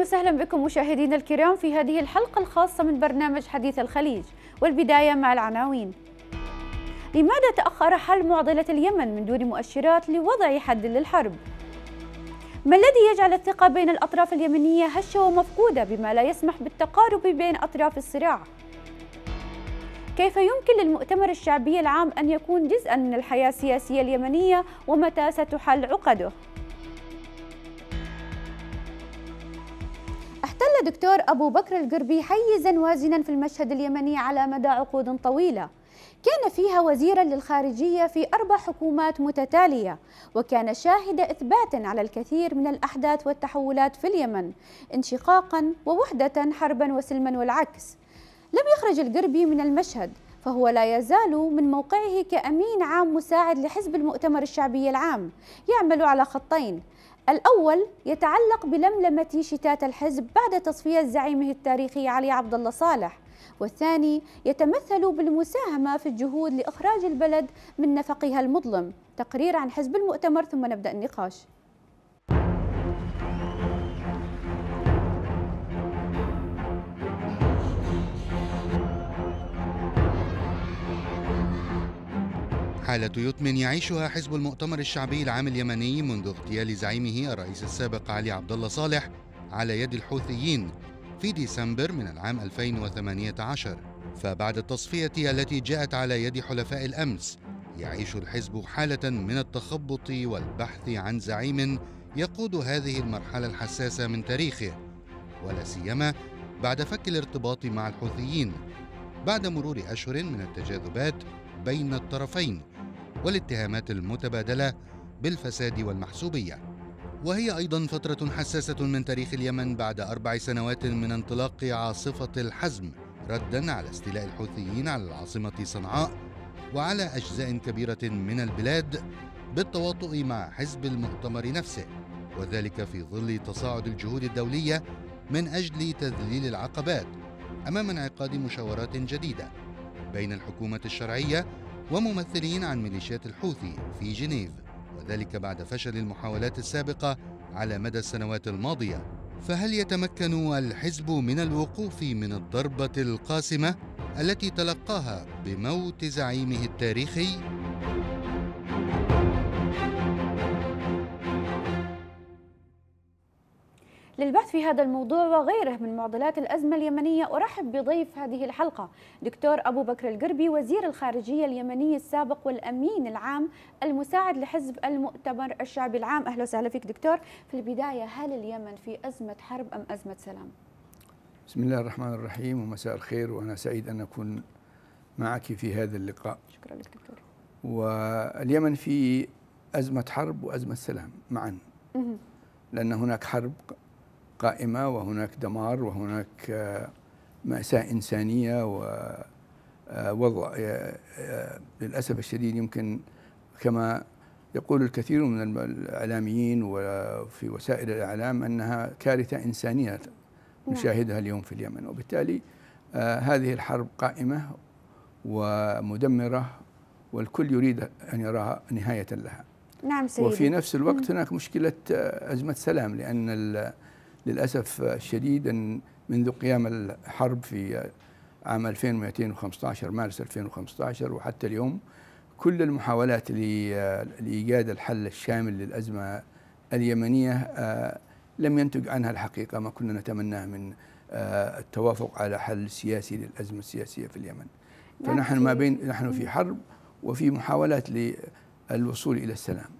اهلا وسهلا بكم مشاهدينا الكرام في هذه الحلقه الخاصه من برنامج حديث الخليج والبدايه مع العناوين. لماذا تاخر حل معضله اليمن من دون مؤشرات لوضع حد للحرب؟ ما الذي يجعل الثقه بين الاطراف اليمنيه هشه ومفقوده بما لا يسمح بالتقارب بين اطراف الصراع؟ كيف يمكن للمؤتمر الشعبي العام ان يكون جزءا من الحياه السياسيه اليمنيه ومتى ستحل عقده؟ احتل دكتور أبو بكر القربي حيزا وازنا في المشهد اليمني على مدى عقود طويلة كان فيها وزيرا للخارجية في أربع حكومات متتالية وكان شاهد إثبات على الكثير من الأحداث والتحولات في اليمن انشقاقا ووحدة حربا وسلما والعكس لم يخرج القربي من المشهد فهو لا يزال من موقعه كأمين عام مساعد لحزب المؤتمر الشعبي العام يعمل على خطين الأول يتعلق بلملمة شتات الحزب بعد تصفية زعيمه التاريخي علي عبد الله صالح والثاني يتمثل بالمساهمة في الجهود لإخراج البلد من نفقها المظلم تقرير عن حزب المؤتمر ثم نبدأ النقاش حالة يتم يعيشها حزب المؤتمر الشعبي العام اليمني منذ اغتيال زعيمه الرئيس السابق علي عبد الله صالح على يد الحوثيين في ديسمبر من العام 2018 فبعد التصفية التي جاءت على يد حلفاء الأمس يعيش الحزب حالة من التخبط والبحث عن زعيم يقود هذه المرحلة الحساسة من تاريخه ولا سيما بعد فك الارتباط مع الحوثيين بعد مرور أشهر من التجاذبات بين الطرفين والاتهامات المتبادله بالفساد والمحسوبيه وهي ايضا فتره حساسه من تاريخ اليمن بعد اربع سنوات من انطلاق عاصفه الحزم ردا على استيلاء الحوثيين على العاصمه صنعاء وعلى اجزاء كبيره من البلاد بالتواطؤ مع حزب المؤتمر نفسه وذلك في ظل تصاعد الجهود الدوليه من اجل تذليل العقبات امام انعقاد مشاورات جديده بين الحكومه الشرعيه وممثلين عن ميليشيات الحوثي في جنيف وذلك بعد فشل المحاولات السابقة على مدى السنوات الماضية فهل يتمكن الحزب من الوقوف من الضربة القاسمة التي تلقاها بموت زعيمه التاريخي؟ للبحث في هذا الموضوع وغيره من معضلات الأزمة اليمنية أرحب بضيف هذه الحلقة دكتور أبو بكر القربي وزير الخارجية اليمني السابق والأمين العام المساعد لحزب المؤتمر الشعبي العام أهلا وسهلا فيك دكتور في البداية هل اليمن في أزمة حرب أم أزمة سلام؟ بسم الله الرحمن الرحيم ومساء الخير وأنا سعيد أن أكون معك في هذا اللقاء شكرا لك دكتور واليمن في أزمة حرب وأزمة سلام معا لأن هناك حرب قائمة وهناك دمار وهناك آه، مأساة إنسانية ووضع آه، آه، للأسف الشديد يمكن كما يقول الكثير من الإعلاميين وفي وسائل الإعلام أنها كارثة إنسانية نشاهدها اليوم في اليمن وبالتالي هذه الحرب قائمة ومدمرة والكل يريد أن يراها نهاية لها نعم سيدي وفي نفس الوقت هناك مشكلة أزمة سلام لأن للأسف الشديد أن منذ قيام الحرب في عام 2215 مارس 2015 وحتى اليوم كل المحاولات لإيجاد الحل الشامل للأزمة اليمنية آه، لم ينتج عنها الحقيقة ما كنا نتمناه من آه، التوافق على حل سياسي للأزمة السياسية في اليمن نعم، فنحن ما بين نحن في حرب وفي محاولات للوصول إلى السلام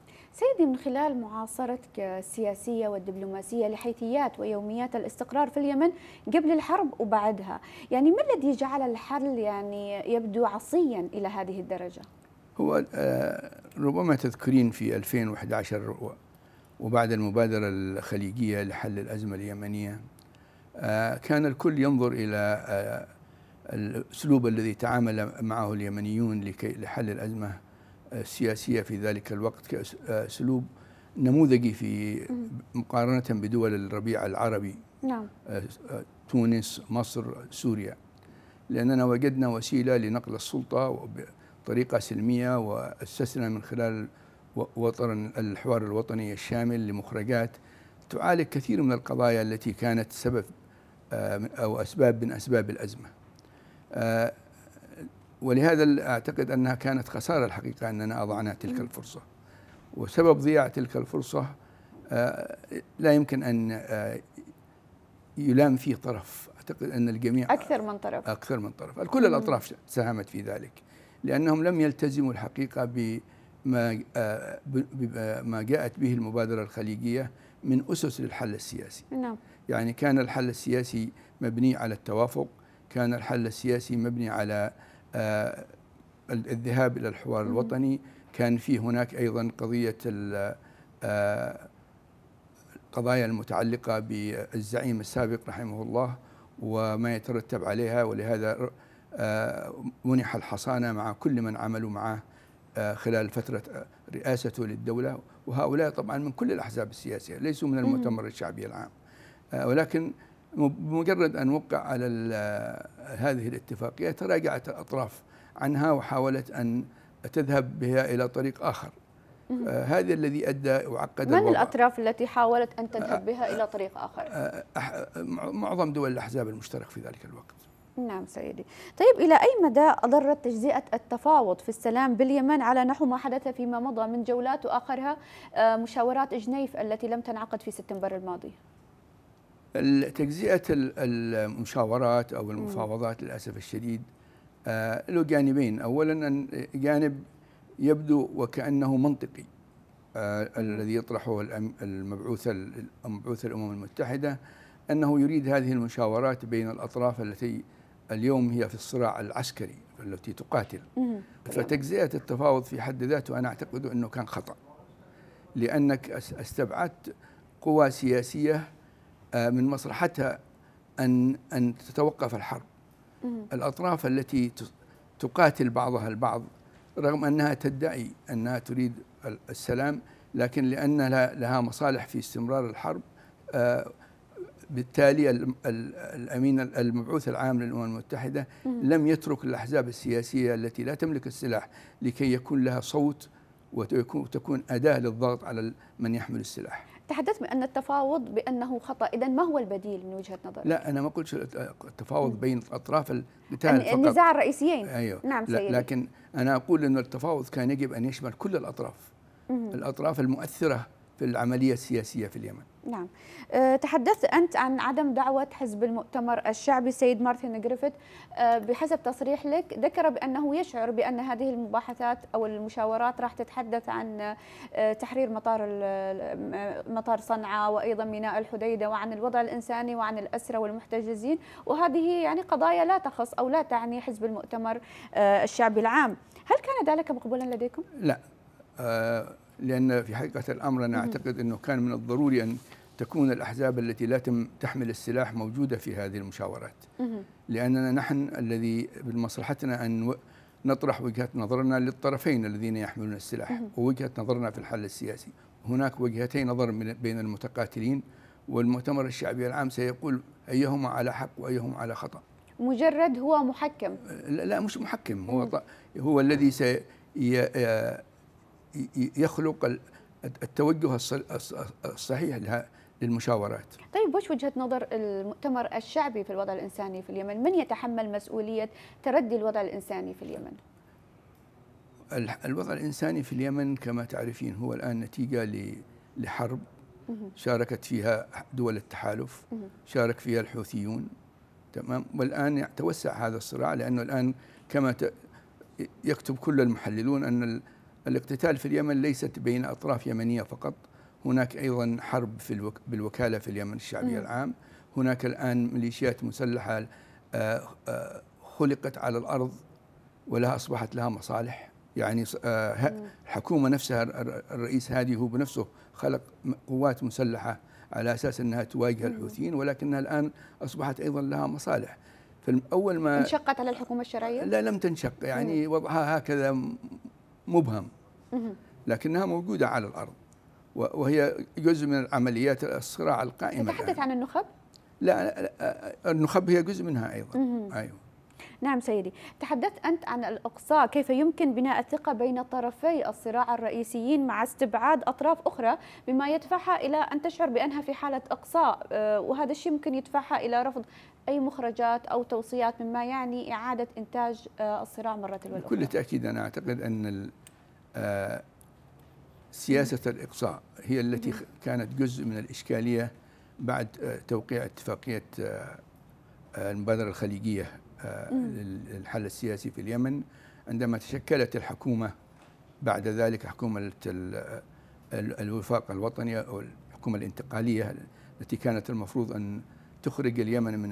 سيدي من خلال معاصرتك السياسية والدبلوماسية لحيثيات ويوميات الاستقرار في اليمن قبل الحرب وبعدها يعني ما الذي جعل الحل يعني يبدو عصيا إلى هذه الدرجة؟ هو آه، ربما تذكرين في 2011 وبعد المبادرة الخليجية لحل الأزمة اليمنية آه، كان الكل ينظر إلى آه، الأسلوب الذي تعامل معه اليمنيون لحل الأزمة السياسية في ذلك الوقت كأسلوب نموذجي في مقارنة بدول الربيع العربي نعم. آه، تونس مصر سوريا لأننا وجدنا وسيلة لنقل السلطة بطريقة سلمية وأسسنا من خلال وطن الحوار الوطني الشامل لمخرجات تعالج كثير من القضايا التي كانت سبب آه، أو أسباب من أسباب الأزمة آه، ولهذا أعتقد أنها كانت خسارة الحقيقة أننا أضعنا تلك الفرصة وسبب ضياع تلك الفرصة آه، لا يمكن أن آه، يلام فيه طرف أعتقد أن الجميع أكثر من طرف أكثر من طرف كل الأطراف ساهمت في ذلك لأنهم لم يلتزموا الحقيقة آه، بما ما جاءت به المبادرة الخليجية من أسس للحل السياسي نعم يعني كان الحل السياسي مبني على التوافق كان الحل السياسي مبني على آه، الذهاب إلى الحوار الوطني كان في هناك أيضا قضية القضايا آه، المتعلقة بالزعيم السابق رحمه الله وما يترتب عليها ولهذا آه، منح الحصانة مع كل من عملوا معه خلال فترة رئاسته للدولة وهؤلاء طبعا من كل الأحزاب السياسية ليسوا من المؤتمر الشعبي العام ولكن بمجرد أن وقع على هذه الاتفاقية تراجعت الأطراف عنها وحاولت أن تذهب بها إلى طريق آخر آه هذا الذي أدى وعقد من الوضع. الأطراف التي حاولت أن تذهب آه، بها إلى طريق آخر؟ آه، معظم دول الأحزاب المشترك في ذلك الوقت نعم سيدي طيب إلى أي مدى أضرت تجزئة التفاوض في السلام باليمن على نحو ما حدث فيما مضى من جولات وآخرها آه، مشاورات جنيف التي لم تنعقد في سبتمبر الماضي؟ تجزئه المشاورات او المفاوضات للاسف الشديد آه، له جانبين اولا جانب يبدو وكانه منطقي آه، الذي يطرحه المبعوث المبعوث الامم المتحده انه يريد هذه المشاورات بين الاطراف التي اليوم هي في الصراع العسكري التي تقاتل فتجزئه التفاوض في حد ذاته انا اعتقد انه كان خطا لانك استبعدت قوى سياسيه آه، من مصلحتها أن أن تتوقف الحرب الأطراف التي تقاتل بعضها البعض رغم أنها تدعي أنها تريد السلام لكن لأن لها مصالح في استمرار الحرب آه، بالتالي الأمين المبعوث العام للأمم المتحدة لم يترك الأحزاب السياسية التي لا تملك السلاح لكي يكون لها صوت وتكون أداة للضغط على من يحمل السلاح تحدثت بان التفاوض بانه خطا اذا ما هو البديل من وجهه نظرك لا انا ما قلت التفاوض بين اطراف القتال فقط النزاع الرئيسيين أيوه. نعم سيدي لكن انا اقول ان التفاوض كان يجب ان يشمل كل الاطراف الاطراف المؤثره في العمليه السياسيه في اليمن نعم أه، تحدثت أنت عن عدم دعوة حزب المؤتمر الشعبي سيد مارتن جريفيث أه، بحسب تصريح لك ذكر بأنه يشعر بأن هذه المباحثات أو المشاورات راح تتحدث عن أه، تحرير مطار مطار صنعاء وأيضا ميناء الحديدة وعن الوضع الإنساني وعن الأسرة والمحتجزين وهذه يعني قضايا لا تخص أو لا تعني حزب المؤتمر الشعبي العام هل كان ذلك مقبولا لديكم؟ لا لأن في حقيقة الأمر أنا أعتقد أنه كان من الضروري أن تكون الأحزاب التي لا تحمل السلاح موجودة في هذه المشاورات لأننا نحن الذي من مصلحتنا أن نطرح وجهة نظرنا للطرفين الذين يحملون السلاح ووجهة نظرنا في الحل السياسي هناك وجهتي نظر بين المتقاتلين والمؤتمر الشعبي العام سيقول أيهما على حق وأيهما على خطأ مجرد هو محكم لا مش محكم هو هو الذي سي يخلق التوجه الصحيح للمشاورات طيب وش وجهة نظر المؤتمر الشعبي في الوضع الإنساني في اليمن من يتحمل مسؤولية تردي الوضع الإنساني في اليمن الوضع الإنساني في اليمن كما تعرفين هو الآن نتيجة لحرب شاركت فيها دول التحالف شارك فيها الحوثيون تمام والآن توسع هذا الصراع لأنه الآن كما يكتب كل المحللون أن الاقتتال في اليمن ليست بين أطراف يمنية فقط هناك أيضا حرب في الوك بالوكالة في اليمن الشعبية م. العام هناك الآن ميليشيات مسلحة آه، آه، خلقت على الأرض ولها أصبحت لها مصالح يعني آه، الحكومة نفسها الرئيس هادي هو بنفسه خلق قوات مسلحة على أساس أنها تواجه الحوثيين ولكنها الآن أصبحت أيضا لها مصالح فأول ما انشقت على الحكومة الشرعية؟ لا لم تنشق يعني وضعها هكذا مبهم لكنها موجودة على الأرض وهي جزء من العمليات الصراع القائمة تتحدث عن النخب؟ لا, لا النخب هي جزء منها أيضا أيوه نعم سيدي تحدثت أنت عن الإقصاء كيف يمكن بناء الثقة بين طرفي الصراع الرئيسيين مع استبعاد أطراف أخرى بما يدفعها إلى أن تشعر بأنها في حالة إقصاء آه، وهذا الشيء ممكن يدفعها إلى رفض أي مخرجات أو توصيات مما يعني إعادة إنتاج آه، الصراع مرة أخرى بكل تأكيد أنا أعتقد أن آه، سياسة الإقصاء هي التي كانت جزء من الإشكالية بعد توقيع اتفاقية المبادرة الخليجية الحل آه، السياسي في اليمن عندما تشكلت الحكومة بعد ذلك حكومة الوفاق الوطني أو الحكومة الانتقالية التي كانت المفروض أن تخرج اليمن من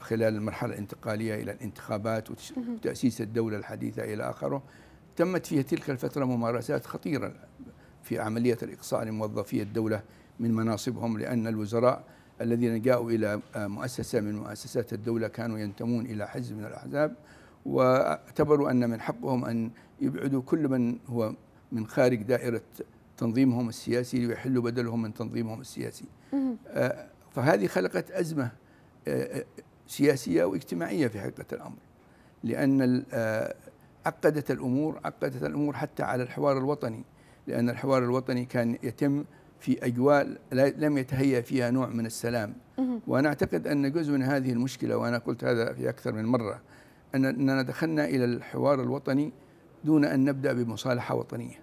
خلال المرحلة الانتقالية إلى الانتخابات وتأسيس الدولة الحديثة إلى آخره تمت في تلك الفترة ممارسات خطيرة في عملية الإقصاء لموظفي الدولة من مناصبهم لأن الوزراء الذين جاءوا إلى آه، مؤسسة من مؤسسات الدولة كانوا ينتمون إلى حزب من الأحزاب واعتبروا أن من حقهم أن يبعدوا كل من هو من خارج دائرة تنظيمهم السياسي ويحلوا بدلهم من تنظيمهم السياسي آه، فهذه خلقت أزمة آه، سياسية واجتماعية في حقيقة الأمر لأن عقدت الأمور عقدت الأمور حتى على الحوار الوطني لأن الحوار الوطني كان يتم في أجواء لم يتهيأ فيها نوع من السلام وأنا أعتقد أن جزء من هذه المشكلة وأنا قلت هذا في أكثر من مرة أننا دخلنا إلى الحوار الوطني دون أن نبدأ بمصالحة وطنية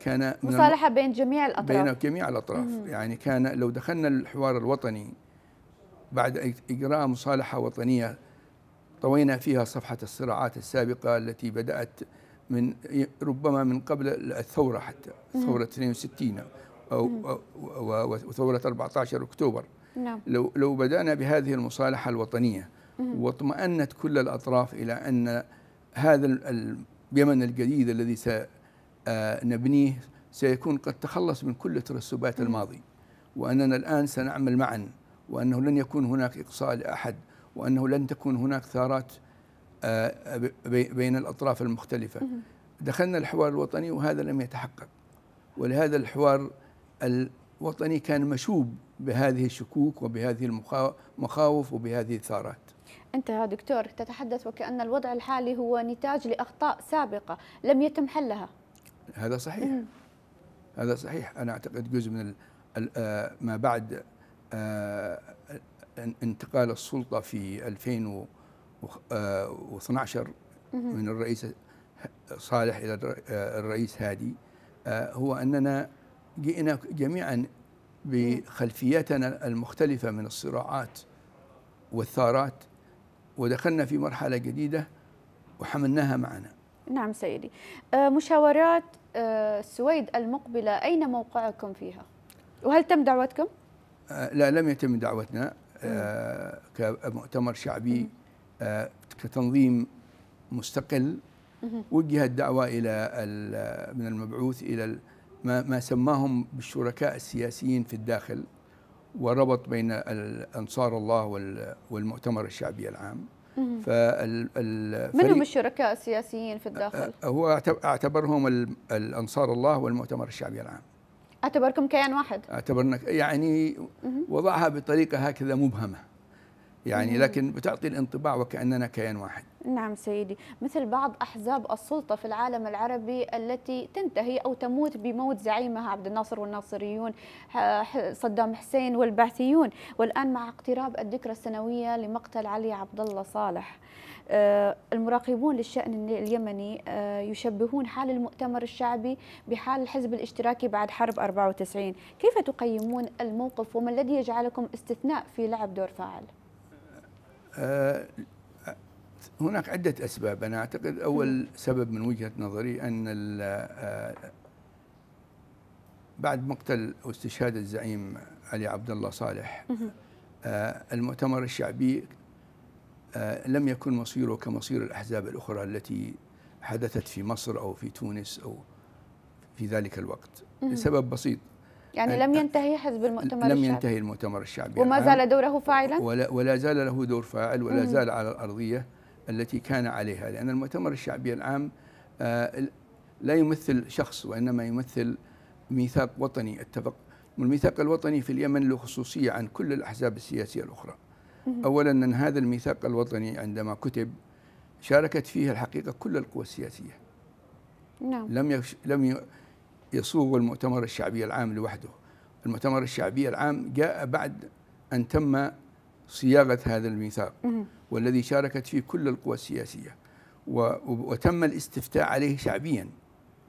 كان مصالحة بين جميع الأطراف بين جميع الأطراف يعني كان لو دخلنا الحوار الوطني بعد إجراء مصالحة وطنية طوينا فيها صفحة الصراعات السابقة التي بدأت من ربما من قبل الثورة حتى ثورة 62 أو وثورة 14 أكتوبر نعم. لو, لو بدأنا بهذه المصالحة الوطنية واطمأنت كل الأطراف إلى أن هذا اليمن الجديد الذي سنبنيه آه سيكون قد تخلص من كل ترسبات الماضي وأننا الآن سنعمل معا وأنه لن يكون هناك إقصاء لأحد وأنه لن تكون هناك ثارات آه، بين الأطراف المختلفة دخلنا الحوار الوطني وهذا لم يتحقق ولهذا الحوار الوطني كان مشوب بهذه الشكوك وبهذه المخاوف وبهذه الثارات أنت يا دكتور تتحدث وكأن الوضع الحالي هو نتاج لأخطاء سابقة لم يتم حلها هذا صحيح هذا صحيح أنا أعتقد جزء من آه، ما بعد آه، انتقال السلطة في 2012 آه، من الرئيس صالح إلى الرئيس هادي هو أننا جئنا جميعا بخلفياتنا المختلفة من الصراعات والثارات ودخلنا في مرحلة جديدة وحملناها معنا نعم سيدي آه، مشاورات السويد آه، المقبلة أين موقعكم فيها؟ وهل تم دعوتكم؟ آه، لا لم يتم دعوتنا كمؤتمر شعبي كتنظيم مستقل وجهت دعوة إلى من المبعوث إلى ما, ما سماهم بالشركاء السياسيين في الداخل وربط بين انصار الله والمؤتمر الشعبي العام من هم الشركاء السياسيين في الداخل؟ هو اعتبرهم الانصار الله والمؤتمر الشعبي العام اعتبركم كيان واحد؟ اعتبرنا يعني وضعها بطريقه هكذا مبهمه يعني لكن بتعطي الانطباع وكاننا كيان واحد نعم سيدي مثل بعض أحزاب السلطة في العالم العربي التي تنتهي أو تموت بموت زعيمها عبد الناصر والناصريون صدام حسين والبعثيون والآن مع اقتراب الذكرى السنوية لمقتل علي عبد الله صالح آه، المراقبون للشأن اليمني آه، يشبهون حال المؤتمر الشعبي بحال الحزب الاشتراكي بعد حرب 94 كيف تقيمون الموقف وما الذي يجعلكم استثناء في لعب دور فاعل؟ آه، هناك عدة أسباب أنا أعتقد أول سبب من وجهة نظري أن آه، بعد مقتل واستشهاد الزعيم علي عبد الله صالح آه، المؤتمر الشعبي آه، لم يكن مصيره كمصير الأحزاب الأخرى التي حدثت في مصر أو في تونس أو في ذلك الوقت لسبب بسيط يعني لم ينتهي حزب المؤتمر لم الشعبي لم ينتهي المؤتمر الشعبي وما زال دوره فاعلا ولا, ولا زال له دور فاعل ولا زال على الأرضية التي كان عليها لأن المؤتمر الشعبي العام آه، لا يمثل شخص وإنما يمثل ميثاق وطني اتفق والميثاق الوطني في اليمن له خصوصية عن كل الأحزاب السياسية الأخرى أولا أن هذا الميثاق الوطني عندما كتب شاركت فيه الحقيقة كل القوى السياسية نعم لم لم يصوغ المؤتمر الشعبي العام لوحده المؤتمر الشعبي العام جاء بعد أن تم صياغة هذا الميثاق والذي شاركت فيه كل القوى السياسية وتم الاستفتاء عليه شعبيا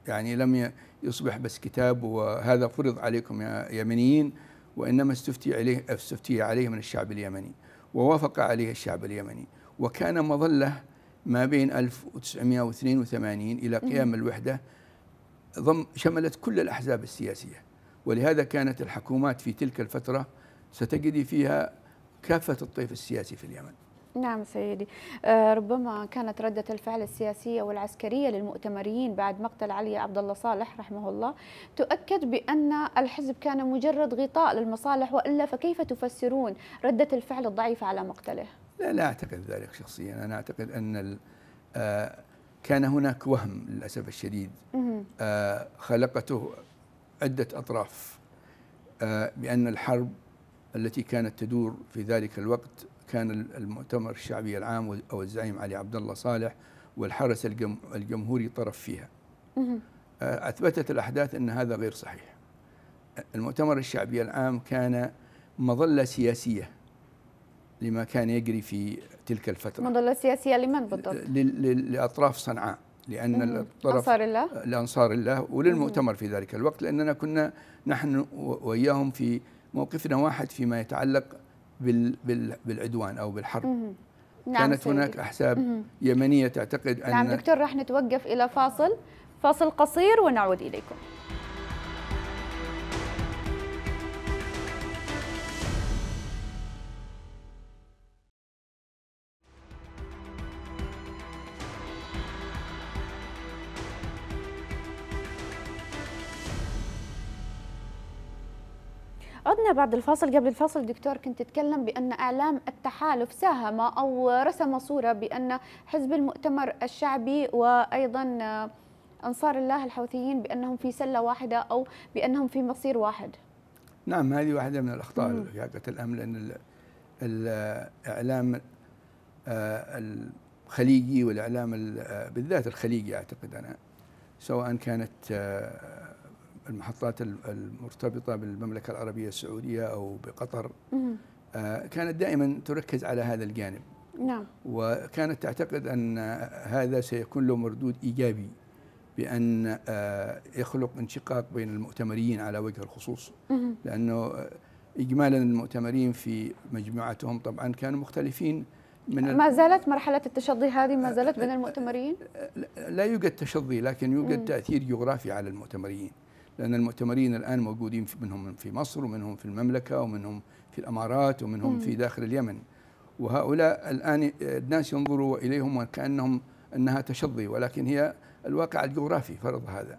يعني لم يصبح بس كتاب وهذا فرض عليكم يا يمنيين وإنما استفتي عليه استفتي عليه من الشعب اليمني ووافق عليه الشعب اليمني وكان مظلة ما بين 1982 إلى قيام الوحدة ضم شملت كل الأحزاب السياسية ولهذا كانت الحكومات في تلك الفترة ستجدي فيها كافة الطيف السياسي في اليمن نعم سيدي آه، ربما كانت ردة الفعل السياسية والعسكرية للمؤتمرين بعد مقتل علي عبد الله صالح رحمه الله تؤكد بأن الحزب كان مجرد غطاء للمصالح وإلا فكيف تفسرون ردة الفعل الضعيفة على مقتله؟ لا لا أعتقد ذلك شخصيا أنا أعتقد أن آه، كان هناك وهم للأسف الشديد آه، خلقته عدة أطراف بأن الحرب التي كانت تدور في ذلك الوقت كان المؤتمر الشعبي العام أو الزعيم علي عبد الله صالح والحرس الجمهوري طرف فيها آه، أثبتت الأحداث أن هذا غير صحيح المؤتمر الشعبي العام كان مظلة سياسية لما كان يجري في تلك الفترة مظلة سياسية لمن بالضبط؟ لأطراف صنعاء لأن الطرف أنصار الله لأنصار الله وللمؤتمر في ذلك الوقت لأننا كنا نحن وإياهم في موقفنا واحد فيما يتعلق بالعدوان او بالحرب نعم كانت سيدي. هناك احزاب يمنيه تعتقد نعم ان نعم دكتور راح نتوقف الى فاصل فاصل قصير ونعود اليكم بعد الفاصل قبل الفاصل دكتور كنت تتكلم بأن أعلام التحالف ساهم أو رسم صورة بأن حزب المؤتمر الشعبي وأيضا آه، أنصار الله الحوثيين بأنهم في سلة واحدة أو بأنهم في مصير واحد نعم هذه واحدة من الأخطاء اللي جاءت الأمر لأن الإعلام آه، الخليجي والإعلام آه، بالذات الخليجي أعتقد أنا سواء كانت المحطات المرتبطة بالمملكة العربية السعودية أو بقطر آه، كانت دائما تركز على هذا الجانب نعم وكانت تعتقد أن هذا سيكون له مردود إيجابي بأن آه، يخلق انشقاق بين المؤتمرين على وجه الخصوص لأنه آه، إجمالا المؤتمرين في مجموعتهم طبعا كانوا مختلفين من ما زالت مرحلة التشظي هذه ما زالت بين المؤتمرين؟ لا يوجد تشظي لكن يوجد تأثير جغرافي على المؤتمرين لأن المؤتمرين الآن موجودين منهم في مصر ومنهم في المملكة ومنهم في الأمارات ومنهم في داخل اليمن وهؤلاء الآن الناس ينظروا إليهم وكأنهم أنها تشظي ولكن هي الواقع الجغرافي فرض هذا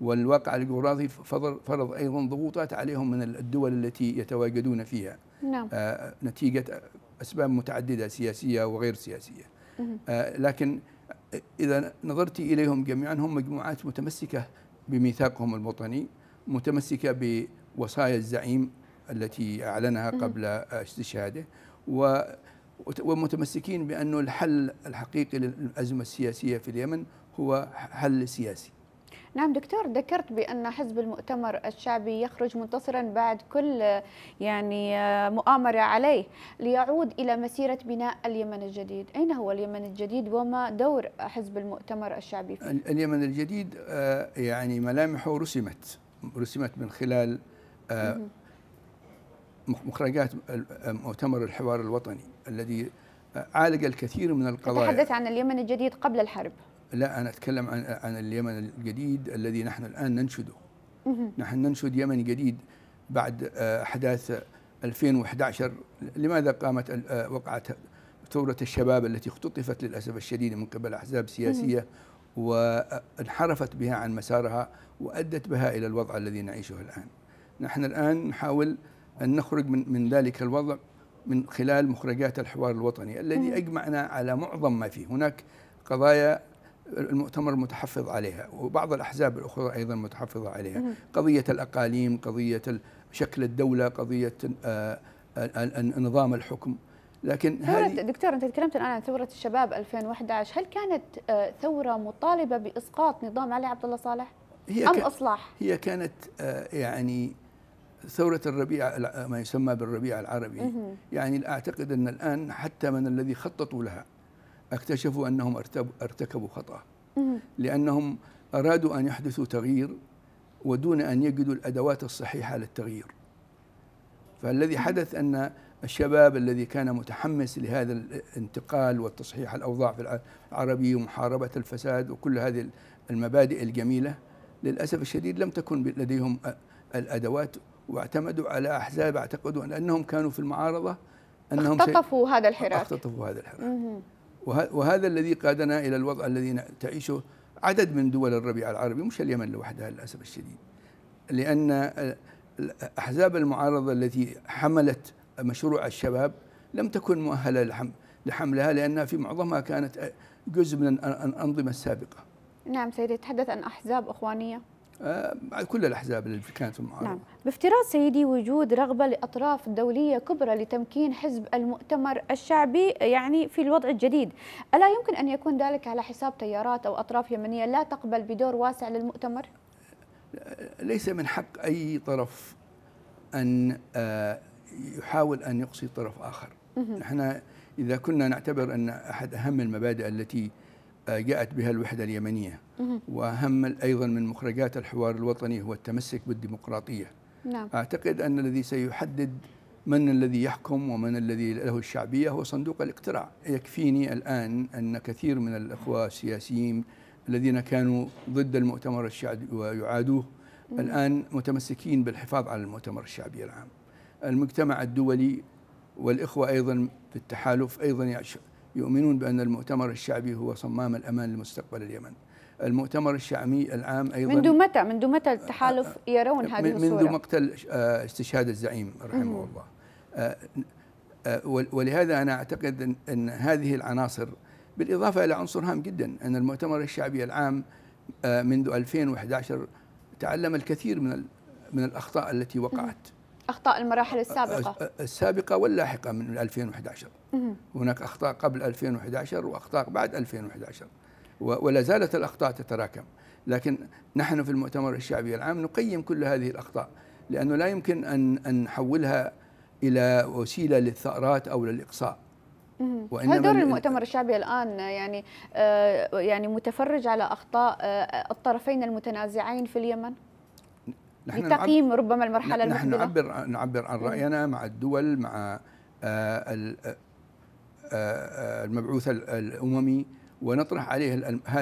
والواقع الجغرافي فرض, أيضا ضغوطات عليهم من الدول التي يتواجدون فيها نعم. آه نتيجة أسباب متعددة سياسية وغير سياسية آه لكن إذا نظرت إليهم جميعا هم مجموعات متمسكة بميثاقهم الوطني متمسكة بوصايا الزعيم التي أعلنها قبل استشهاده و ومتمسكين بأنه الحل الحقيقي للأزمة السياسية في اليمن هو حل سياسي نعم دكتور ذكرت بأن حزب المؤتمر الشعبي يخرج منتصرا بعد كل يعني مؤامرة عليه ليعود إلى مسيرة بناء اليمن الجديد أين هو اليمن الجديد وما دور حزب المؤتمر الشعبي فيه؟ اليمن الجديد آه، يعني ملامحه رسمت رسمت من خلال آه، مخرجات آه، مؤتمر الحوار الوطني الذي عالج الكثير من القضايا تحدث عن اليمن الجديد قبل الحرب لا أنا أتكلم عن عن اليمن الجديد الذي نحن الآن ننشده نحن ننشد يمن جديد بعد آه، أحداث 2011 لماذا قامت آه، وقعت ثورة الشباب التي اختطفت للأسف الشديد من قبل أحزاب سياسية وانحرفت بها عن مسارها وأدت بها إلى الوضع الذي نعيشه الآن نحن الآن نحاول أن نخرج من, من ذلك الوضع من خلال مخرجات الحوار الوطني الذي أجمعنا على معظم ما فيه هناك قضايا المؤتمر متحفظ عليها وبعض الأحزاب الأخرى أيضا متحفظة عليها قضية الأقاليم قضية شكل الدولة قضية آه، نظام الحكم لكن ثورة دكتور انت تكلمت الان عن ثوره الشباب 2011 هل كانت آه، ثوره مطالبه باسقاط نظام علي عبد الله صالح هي ام اصلاح هي كانت آه، يعني ثورة الربيع ما يسمى بالربيع العربي يعني أعتقد أن الآن حتى من الذي خططوا لها اكتشفوا أنهم ارتكبوا خطأ لأنهم أرادوا أن يحدثوا تغيير ودون أن يجدوا الأدوات الصحيحة للتغيير فالذي حدث أن الشباب الذي كان متحمس لهذا الانتقال وتصحيح الأوضاع في العربي ومحاربة الفساد وكل هذه المبادئ الجميلة للأسف الشديد لم تكن لديهم الأدوات واعتمدوا على أحزاب اعتقدوا أنهم كانوا في المعارضة أنهم اختطفوا هذا الحراك اختطفوا هذا الحراك وهذا الذي قادنا إلى الوضع الذي تعيشه عدد من دول الربيع العربي مش اليمن لوحدها للأسف الشديد لأن الأحزاب المعارضة التي حملت مشروع الشباب لم تكن مؤهلة لحملها لأنها في معظمها كانت جزء من الأنظمة السابقة نعم سيدي تحدث عن أحزاب أخوانية آه، كل الأحزاب اللي كانت المحاربة نعم بافتراض سيدي وجود رغبة لأطراف دولية كبرى لتمكين حزب المؤتمر الشعبي يعني في الوضع الجديد ألا يمكن أن يكون ذلك على حساب تيارات أو أطراف يمنية لا تقبل بدور واسع للمؤتمر؟ آه، ليس من حق أي طرف أن آه، يحاول أن يقصي طرف آخر نحن إذا كنا نعتبر أن أحد أهم المبادئ التي آه، جاءت بها الوحدة اليمنية وأهم أيضا من مخرجات الحوار الوطني هو التمسك بالديمقراطية نعم. أعتقد أن الذي سيحدد من الذي يحكم ومن الذي له الشعبية هو صندوق الاقتراع يكفيني الآن أن كثير من الأخوة السياسيين الذين كانوا ضد المؤتمر الشعبي ويعادوه مم. الآن متمسكين بالحفاظ على المؤتمر الشعبي العام المجتمع الدولي والإخوة أيضا في التحالف أيضا يؤمنون بأن المؤتمر الشعبي هو صمام الأمان لمستقبل اليمن المؤتمر الشعبي العام أيضا منذ متى منذ متى التحالف آه، يرون هذه الصورة منذ مقتل آه، استشهاد الزعيم رحمه الله آه، ولهذا أنا أعتقد أن هذه العناصر بالإضافة إلى عنصر هام جدا أن المؤتمر الشعبي العام منذ 2011 تعلم الكثير من من الأخطاء التي وقعت اخطاء المراحل السابقه أه، أه، السابقه واللاحقه من 2011 هناك اخطاء قبل 2011 واخطاء بعد 2011 ولا زالت الاخطاء تتراكم لكن نحن في المؤتمر الشعبي العام نقيم كل هذه الاخطاء لانه لا يمكن ان ان نحولها الى وسيله للثارات او للاقصاء هل دور المؤتمر الشعبي الان يعني آه، يعني متفرج على اخطاء الطرفين المتنازعين في اليمن؟ لتقييم ربما المرحلة المقبلة نحن نعبر نعبر عن رأينا مع الدول مع آه، آه، آه، المبعوث الأممي ونطرح عليه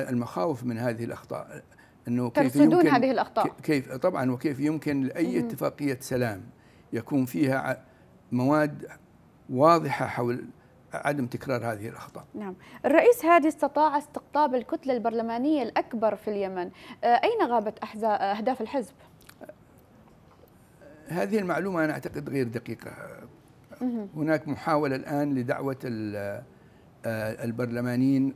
المخاوف من هذه الأخطاء أنه كيف يمكن هذه الأخطاء كيف طبعا وكيف يمكن لأي اتفاقية سلام يكون فيها مواد واضحة حول عدم تكرار هذه الاخطاء. نعم، الرئيس هادي استطاع استقطاب الكتله البرلمانيه الاكبر في اليمن، اين غابت اهداف الحزب؟ هذه المعلومة أنا أعتقد غير دقيقة هناك محاولة الآن لدعوة آه، البرلمانيين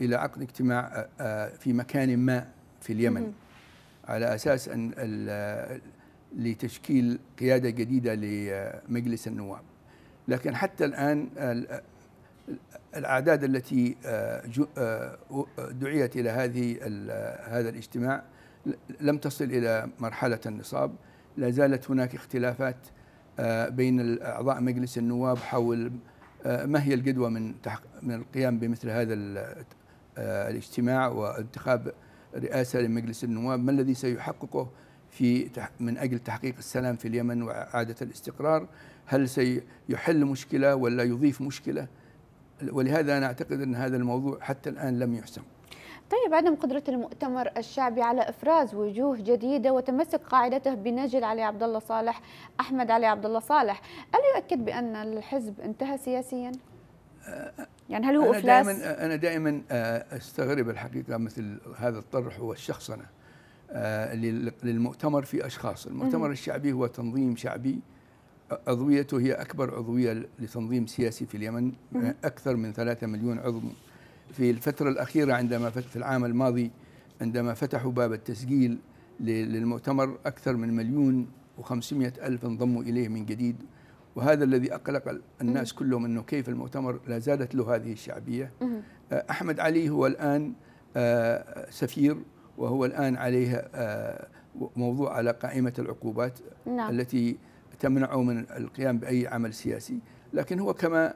إلى عقد اجتماع آه، آه، في مكان ما في اليمن على أساس أن لتشكيل قيادة جديدة لمجلس النواب لكن حتى الآن الأعداد التي دعيت إلى هذه هذا الاجتماع لم تصل إلى مرحلة النصاب لا زالت هناك اختلافات آه، بين أعضاء مجلس النواب حول آه، ما هي الجدوى من من القيام بمثل هذا آه، الاجتماع وانتخاب رئاسة لمجلس النواب ما الذي سيحققه في من أجل تحقيق السلام في اليمن وإعادة الاستقرار هل سيحل مشكلة ولا يضيف مشكلة ولهذا أنا أعتقد أن هذا الموضوع حتى الآن لم يحسم طيب عدم قدرة المؤتمر الشعبي على إفراز وجوه جديدة وتمسك قاعدته بنجل علي عبد الله صالح أحمد علي عبد الله صالح هل يؤكد بأن الحزب انتهى سياسيا؟ يعني هل هو أنا إفلاس؟ دائما أنا دائما آه، أستغرب الحقيقة مثل هذا الطرح هو الشخصنه آه، للمؤتمر في أشخاص المؤتمر الشعبي هو تنظيم شعبي عضويته هي أكبر عضوية لتنظيم سياسي في اليمن أكثر من ثلاثة مليون عضو في الفترة الأخيرة عندما في العام الماضي عندما فتحوا باب التسجيل للمؤتمر أكثر من مليون وخمسمائة ألف انضموا إليه من جديد وهذا الذي أقلق الناس كلهم أنه كيف المؤتمر لا زالت له هذه الشعبية آه، أحمد علي هو الآن آه، سفير وهو الآن عليه آه، موضوع على قائمة العقوبات نعم. التي تمنعه من القيام بأي عمل سياسي لكن هو كما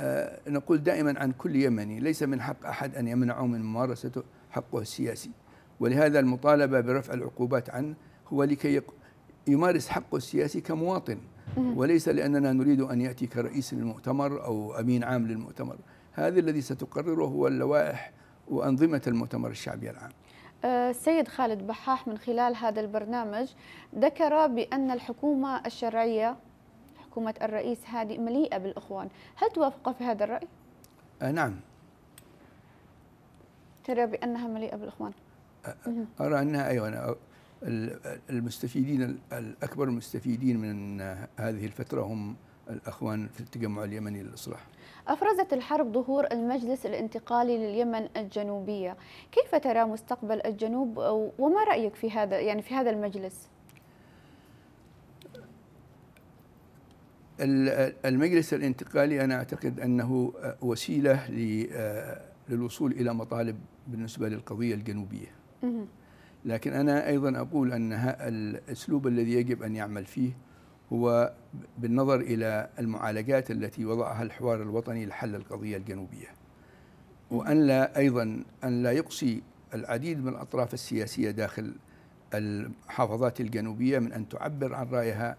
آه، نقول دائما عن كل يمني ليس من حق أحد أن يمنعه من ممارسة حقه السياسي ولهذا المطالبة برفع العقوبات عنه هو لكي يمارس حقه السياسي كمواطن وليس لأننا نريد أن يأتي كرئيس للمؤتمر أو أمين عام للمؤتمر هذا الذي ستقرره هو اللوائح وأنظمة المؤتمر الشعبي العام السيد آه، خالد بحاح من خلال هذا البرنامج ذكر بأن الحكومة الشرعية حكومة الرئيس هادي مليئة بالإخوان هل توافق في هذا الرأي؟ آه نعم ترى بأنها مليئة بالإخوان آه، أرى أنها أيوة المستفيدين الأكبر المستفيدين من هذه الفترة هم الأخوان في التجمع اليمني للإصلاح أفرزت الحرب ظهور المجلس الانتقالي لليمن الجنوبية كيف ترى مستقبل الجنوب وما رأيك في هذا يعني في هذا المجلس؟ المجلس الانتقالي أنا أعتقد أنه وسيلة للوصول إلى مطالب بالنسبة للقضية الجنوبية لكن أنا أيضا أقول أن الأسلوب الذي يجب أن يعمل فيه هو بالنظر إلى المعالجات التي وضعها الحوار الوطني لحل القضية الجنوبية وأن لا أيضا أن لا يقصي العديد من الأطراف السياسية داخل المحافظات الجنوبية من أن تعبر عن رأيها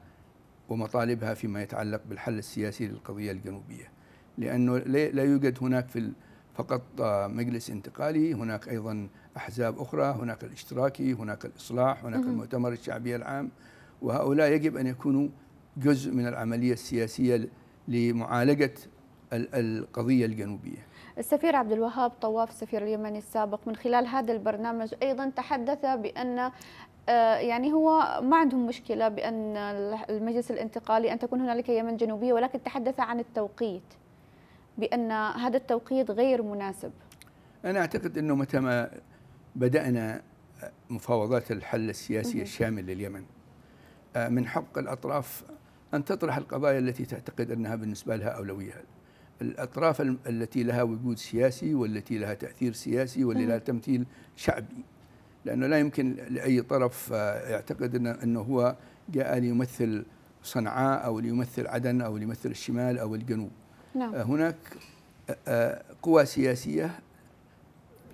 ومطالبها فيما يتعلق بالحل السياسي للقضية الجنوبية لأنه لا يوجد هناك في فقط مجلس انتقالي هناك أيضا أحزاب أخرى هناك الاشتراكي هناك الإصلاح هناك المؤتمر الشعبي العام وهؤلاء يجب أن يكونوا جزء من العملية السياسية لمعالجة القضية الجنوبية السفير عبد الوهاب طواف السفير اليمني السابق من خلال هذا البرنامج ايضا تحدث بان آه، يعني هو ما عندهم مشكلة بأن المجلس الانتقالي أن تكون هنالك يمن جنوبية ولكن تحدث عن التوقيت بأن هذا التوقيت غير مناسب أنا أعتقد أنه متى ما بدأنا مفاوضات الحل السياسي الشامل لليمن آه، من حق الأطراف أن تطرح القضايا التي تعتقد أنها بالنسبة لها أولوية الأطراف التي لها وجود سياسي والتي لها تأثير سياسي والتي لها تمثيل شعبي لأنه لا يمكن لأي طرف آه، يعتقد أنه هو جاء ليمثل صنعاء أو ليمثل عدن أو ليمثل الشمال أو الجنوب نعم. آه، هناك آه، قوى سياسية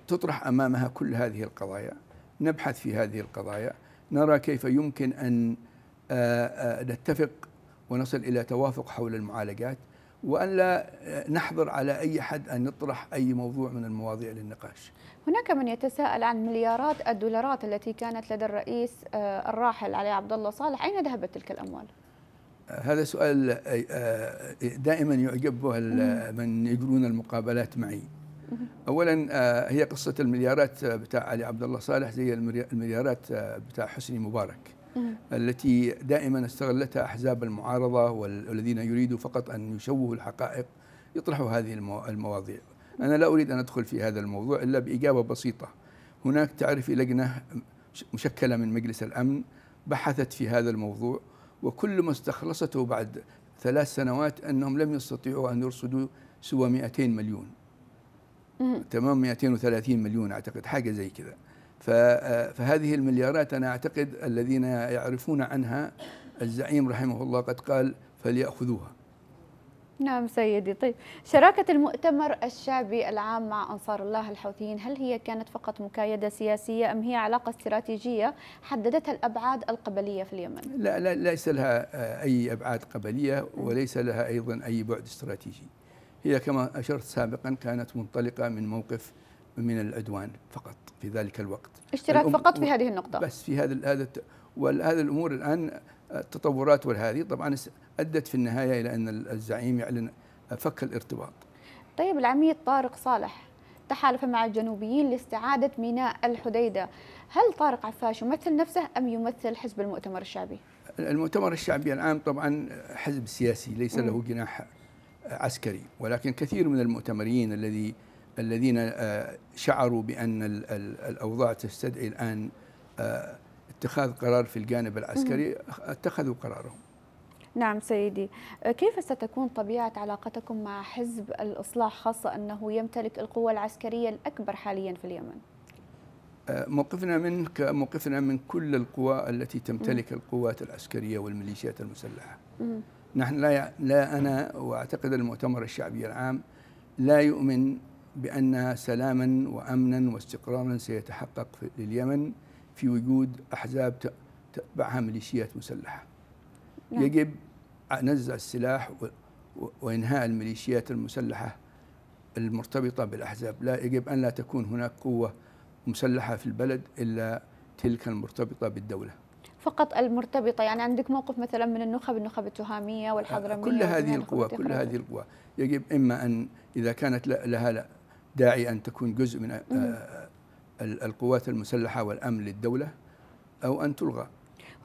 تطرح أمامها كل هذه القضايا نبحث في هذه القضايا نرى كيف يمكن أن نتفق ونصل إلى توافق حول المعالجات وألا نحظر على أي حد أن يطرح أي موضوع من المواضيع للنقاش هناك من يتساءل عن مليارات الدولارات التي كانت لدى الرئيس آه، الراحل علي عبد الله صالح أين ذهبت تلك الأموال؟ آه، هذا سؤال آه، دائما يعجبه من يجرون المقابلات معي اولا هي قصه المليارات بتاع علي عبد الله صالح زي المليارات بتاع حسني مبارك التي دائما استغلتها أحزاب المعارضة والذين يريدوا فقط أن يشوهوا الحقائق يطرحوا هذه المواضيع أنا لا أريد أن أدخل في هذا الموضوع إلا بإجابة بسيطة هناك تعرف لجنة مشكلة من مجلس الأمن بحثت في هذا الموضوع وكل ما استخلصته بعد ثلاث سنوات أنهم لم يستطيعوا أن يرصدوا سوى 200 مليون تمام 230 مليون أعتقد حاجة زي كذا آه، فهذه المليارات أنا أعتقد الذين يعرفون عنها الزعيم رحمه الله قد قال فليأخذوها نعم سيدي طيب شراكة المؤتمر الشعبي العام مع أنصار الله الحوثيين هل هي كانت فقط مكايدة سياسية أم هي علاقة استراتيجية حددتها الأبعاد القبلية في اليمن لا, لا ليس لها آه، أي أبعاد قبلية وليس لها أيضا أي بعد استراتيجي هي كما أشرت سابقا كانت منطلقة من موقف من العدوان فقط في ذلك الوقت اشتراك فقط في هذه النقطة بس في هذا هذا وهذا الأمور الآن آه، التطورات والهذه طبعا أدت في النهاية إلى أن الزعيم يعلن فك الارتباط طيب العميد طارق صالح تحالف مع الجنوبيين لاستعادة ميناء الحديدة هل طارق عفاش يمثل نفسه أم يمثل حزب المؤتمر الشعبي؟ المؤتمر الشعبي العام طبعا حزب سياسي ليس له جناح عسكري ولكن كثير من المؤتمرين الذي الذين آه، شعروا بأن الأوضاع تستدعي الآن آه، اتخاذ قرار في الجانب العسكري اتخذوا قرارهم نعم سيدي آه، كيف ستكون طبيعة علاقتكم مع حزب الإصلاح خاصة أنه يمتلك القوة العسكرية الأكبر حاليا في اليمن موقفنا منه كموقفنا من كل القوى التي تمتلك القوات العسكرية والميليشيات المسلحة نحن لا, لا أنا وأعتقد المؤتمر الشعبي العام لا يؤمن بأن سلاما وأمنا واستقرارا سيتحقق لليمن في وجود أحزاب تتبعها ميليشيات مسلحة نعم. يجب نزع السلاح وإنهاء الميليشيات المسلحة المرتبطة بالأحزاب لا يجب أن لا تكون هناك قوة مسلحة في البلد إلا تلك المرتبطة بالدولة فقط المرتبطة يعني عندك موقف مثلا من النخب النخب التهامية والحضرمية كل هذه القوى كل هذه القوى يجب إما أن إذا كانت لها داعي أن تكون جزء من آه، آه، القوات المسلحة والأمن للدولة أو أن تلغى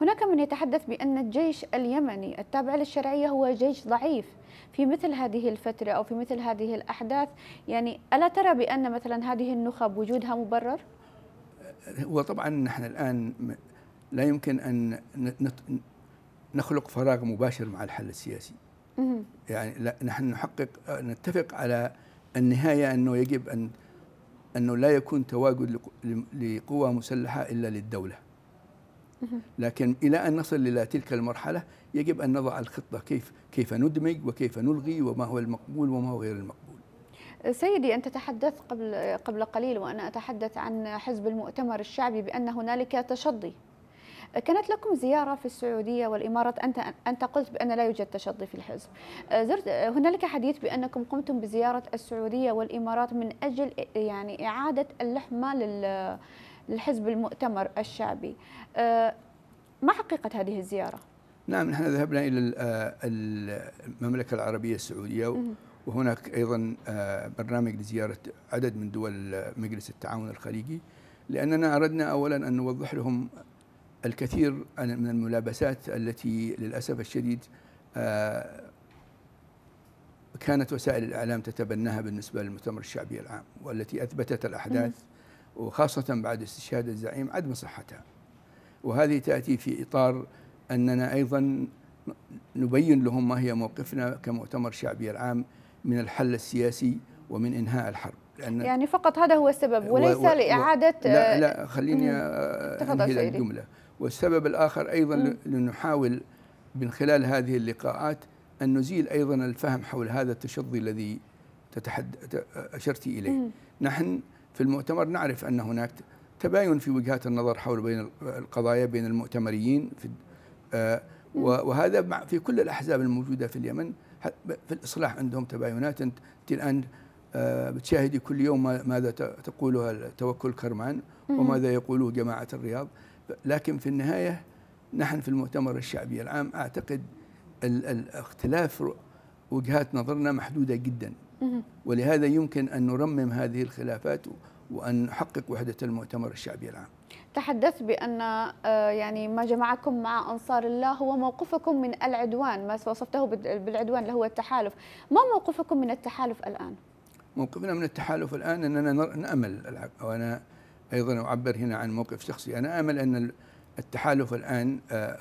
هناك من يتحدث بأن الجيش اليمني التابع للشرعية هو جيش ضعيف في مثل هذه الفترة أو في مثل هذه الأحداث يعني ألا ترى بأن مثلا هذه النخب وجودها مبرر؟ هو طبعا نحن الآن لا يمكن أن نخلق فراغ مباشر مع الحل السياسي يعني لا نحن نحقق نتفق على النهاية أنه يجب أن أنه لا يكون تواجد لقوى مسلحة إلا للدولة لكن إلى أن نصل إلى تلك المرحلة يجب أن نضع الخطة كيف كيف ندمج وكيف نلغي وما هو المقبول وما هو غير المقبول سيدي أنت تحدثت قبل قبل قليل وأنا أتحدث عن حزب المؤتمر الشعبي بأن هنالك تشضي كانت لكم زيارة في السعودية والإمارات أنت أنت قلت بأن لا يوجد تشظي في الحزب آه، زرت آه، هنالك حديث بأنكم قمتم بزيارة السعودية والإمارات من أجل يعني إعادة اللحمة لل للحزب المؤتمر الشعبي آه، ما حقيقة هذه الزيارة؟ نعم نحن ذهبنا إلى المملكة العربية السعودية وهناك أيضا برنامج لزيارة عدد من دول مجلس التعاون الخليجي لأننا أردنا أولا أن نوضح لهم الكثير من الملابسات التي للأسف الشديد آه، كانت وسائل الإعلام تتبناها بالنسبة للمؤتمر الشعبي العام والتي أثبتت الأحداث وخاصة بعد استشهاد الزعيم عدم صحتها وهذه تأتي في إطار أننا أيضا نبين لهم ما هي موقفنا كمؤتمر شعبي العام من الحل السياسي ومن إنهاء الحرب لأن يعني فقط هذا هو السبب وليس و... و... لإعادة لا لا خليني أنهي الجملة والسبب الآخر أيضا نعم. لنحاول من خلال هذه اللقاءات أن نزيل أيضا الفهم حول هذا التشظي الذي تتحد أشرت إليه نحن في المؤتمر نعرف أن هناك تباين في وجهات النظر حول بين القضايا بين المؤتمريين في آه وهذا في كل الأحزاب الموجودة في اليمن في الإصلاح عندهم تباينات أنت الآن آه، بتشاهدي كل يوم ماذا تقولها توكل كرمان وماذا يقوله جماعة الرياض لكن في النهاية نحن في المؤتمر الشعبي العام أعتقد الاختلاف وجهات نظرنا محدودة جدا ولهذا يمكن أن نرمم هذه الخلافات وأن نحقق وحدة المؤتمر الشعبي العام تحدثت بأن آه، يعني ما جمعكم مع أنصار الله هو موقفكم من العدوان ما وصفته بالعدوان اللي هو التحالف ما موقفكم من التحالف الآن؟ موقفنا من التحالف الآن أننا نأمل وأنا أيضا أعبر هنا عن موقف شخصي أنا آمل أن التحالف الآن آه،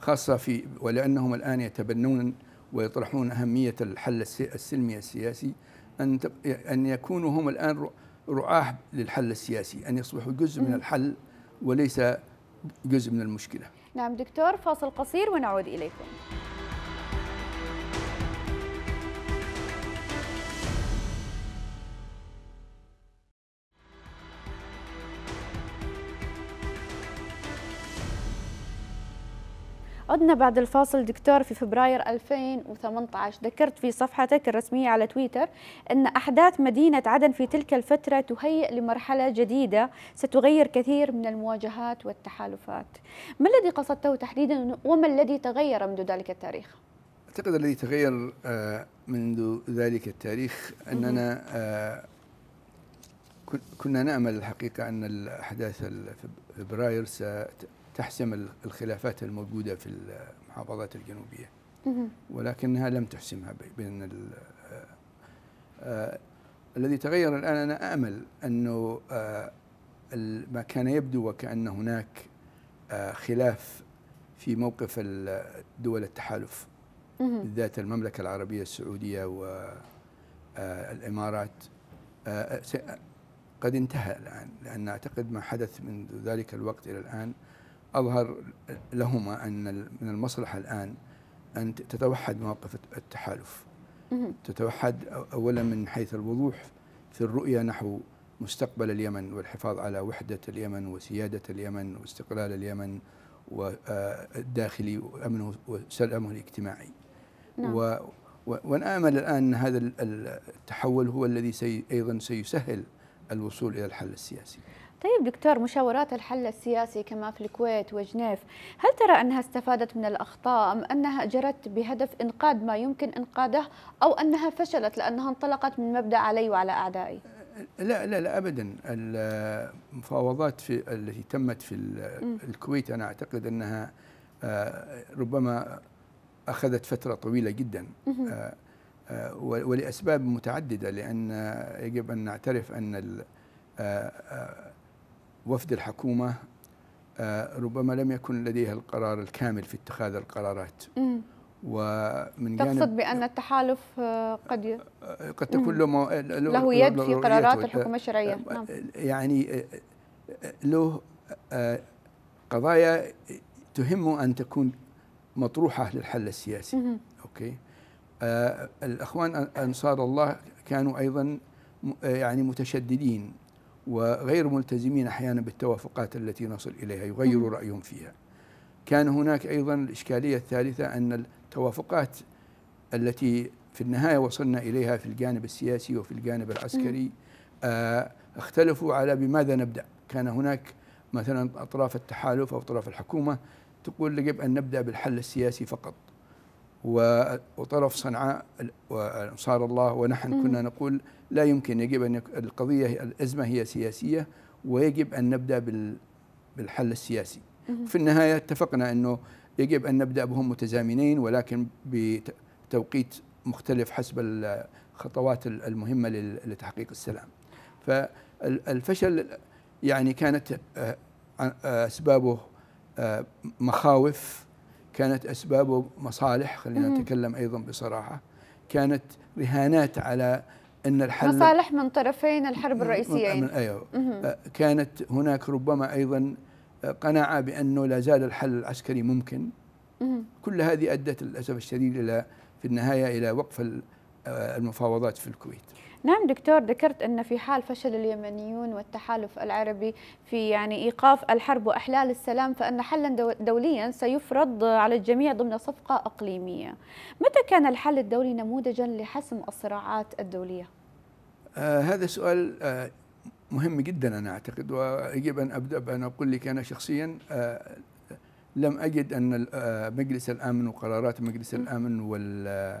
خاصة في ولأنهم الآن يتبنون ويطرحون أهمية الحل السلمي السياسي أن أن يكونوا هم الآن رعاة للحل السياسي أن يصبحوا جزء من الحل وليس جزء من المشكلة نعم دكتور فاصل قصير ونعود إليكم عدنا بعد الفاصل دكتور في فبراير 2018 ذكرت في صفحتك الرسمية على تويتر أن أحداث مدينة عدن في تلك الفترة تهيئ لمرحلة جديدة ستغير كثير من المواجهات والتحالفات ما الذي قصدته تحديدا وما الذي تغير منذ ذلك التاريخ؟ أعتقد الذي تغير آه، منذ ذلك التاريخ أننا آه، كنا نأمل الحقيقة أن الأحداث فبراير ست تحسم الخلافات الموجودة في المحافظات الجنوبية ولكنها لم تحسمها بين آه، آه، الذي تغير الآن أنا أأمل أنه آه، ما كان يبدو وكأن هناك خلاف في موقف دول التحالف بالذات المملكة العربية السعودية والإمارات قد انتهى الآن لأن أعتقد ما حدث من ذلك الوقت إلى الآن أظهر لهما أن من المصلحة الآن أن تتوحد مواقف التحالف تتوحد أولا من حيث الوضوح في الرؤية نحو مستقبل اليمن والحفاظ على وحدة اليمن وسيادة اليمن واستقلال اليمن والداخلي آه، وأمنه وسلامه الاجتماعي نعم. ونآمل الآن أن هذا التحول هو الذي سي أيضا سيسهل الوصول إلى الحل السياسي طيب دكتور مشاورات الحل السياسي كما في الكويت وجنيف هل ترى أنها استفادت من الأخطاء أم أنها جرت بهدف إنقاذ ما يمكن إنقاذه أو أنها فشلت لأنها انطلقت من مبدأ علي وعلى أعدائي لا لا لا ابدا المفاوضات في التي تمت في الكويت انا اعتقد انها آه، ربما اخذت فتره طويله جدا آه، آه، ولاسباب متعدده لان يجب ان نعترف ان وفد الحكومة آه، ربما لم يكن لديها القرار الكامل في اتخاذ القرارات ومن تقصد جانب بأن التحالف آه، قد آه، قد تكون له, له يد في قرارات الحكومة الشرعية نعم. يعني له قضايا تهم أن تكون مطروحة للحل السياسي أوكي الأخوان أنصار الله كانوا أيضا يعني متشددين وغير ملتزمين أحيانا بالتوافقات التي نصل إليها يغيروا رأيهم فيها كان هناك أيضا الإشكالية الثالثة أن التوافقات التي في النهاية وصلنا إليها في الجانب السياسي وفي الجانب العسكري آه اختلفوا على بماذا نبدأ كان هناك مثلا أطراف التحالف أو أطراف الحكومة تقول يجب أن نبدأ بالحل السياسي فقط وطرف صنعاء وأنصار الله ونحن كنا نقول لا يمكن يجب أن القضية الأزمة هي سياسية ويجب أن نبدأ بالحل السياسي في النهاية اتفقنا أنه يجب أن نبدأ بهم متزامنين ولكن بتوقيت مختلف حسب الخطوات المهمة لتحقيق السلام فالفشل يعني كانت آه، آه، أسبابه آه، مخاوف كانت أسبابه مصالح خلينا نتكلم أيضا بصراحة كانت رهانات على أن الحل مصالح من طرفين الحرب الرئيسيين من أيوه أه، كانت هناك ربما أيضا قناعة بأنه لا زال الحل العسكري ممكن كل هذه أدت للأسف الشديد إلى في النهاية إلى وقف أه، المفاوضات في الكويت نعم دكتور ذكرت أن في حال فشل اليمنيون والتحالف العربي في يعني إيقاف الحرب وأحلال السلام فأن حلا دوليا سيفرض على الجميع ضمن صفقة أقليمية متى كان الحل الدولي نموذجا لحسم الصراعات الدولية؟ آه هذا سؤال آه مهم جدا أنا أعتقد ويجب أن أبدأ بأن أقول لك أنا شخصيا آه لم أجد أن آه، مجلس الأمن وقرارات مجلس الأمن وال